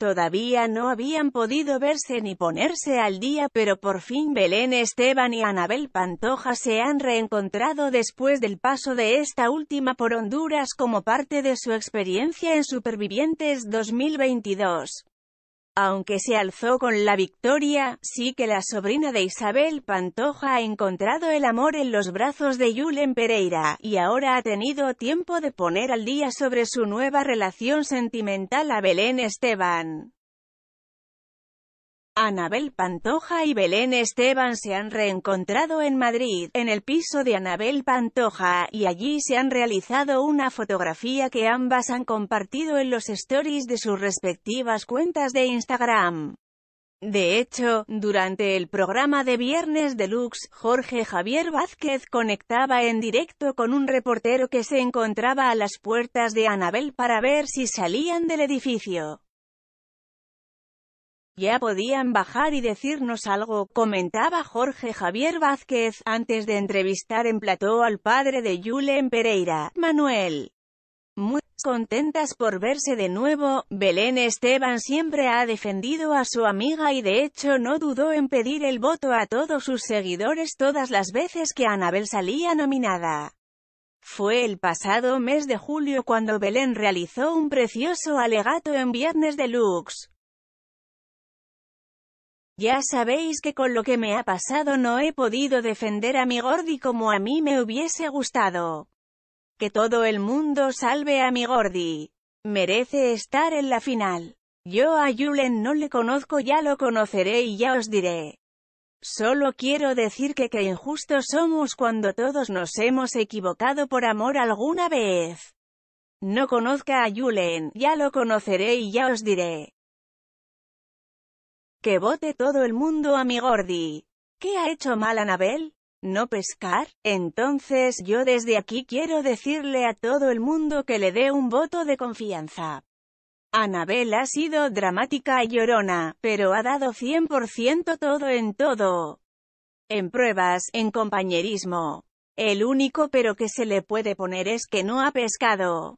Todavía no habían podido verse ni ponerse al día, pero por fin Belén Esteban y Anabel Pantoja se han reencontrado después del paso de esta última por Honduras como parte de su experiencia en Supervivientes 2022. Aunque se alzó con la victoria, sí que la sobrina de Isabel Pantoja ha encontrado el amor en los brazos de Julen Pereira, y ahora ha tenido tiempo de poner al día sobre su nueva relación sentimental a Belén Esteban. Anabel Pantoja y Belén Esteban se han reencontrado en Madrid, en el piso de Anabel Pantoja, y allí se han realizado una fotografía que ambas han compartido en los stories de sus respectivas cuentas de Instagram. De hecho, durante el programa de Viernes Deluxe, Jorge Javier Vázquez conectaba en directo con un reportero que se encontraba a las puertas de Anabel para ver si salían del edificio. Ya podían bajar y decirnos algo, comentaba Jorge Javier Vázquez, antes de entrevistar en plató al padre de Julen Pereira, Manuel. Muy contentas por verse de nuevo, Belén Esteban siempre ha defendido a su amiga y de hecho no dudó en pedir el voto a todos sus seguidores todas las veces que Anabel salía nominada. Fue el pasado mes de julio cuando Belén realizó un precioso alegato en Viernes Deluxe. Ya sabéis que con lo que me ha pasado no he podido defender a mi Gordi como a mí me hubiese gustado. Que todo el mundo salve a mi Gordi. Merece estar en la final. Yo a Julen no le conozco ya lo conoceré y ya os diré. Solo quiero decir que qué injustos somos cuando todos nos hemos equivocado por amor alguna vez. No conozca a Julen, ya lo conoceré y ya os diré. Que vote todo el mundo a mi gordi. ¿Qué ha hecho mal Anabel? ¿No pescar? Entonces yo desde aquí quiero decirle a todo el mundo que le dé un voto de confianza. Anabel ha sido dramática y llorona, pero ha dado 100% todo en todo. En pruebas, en compañerismo. El único pero que se le puede poner es que no ha pescado.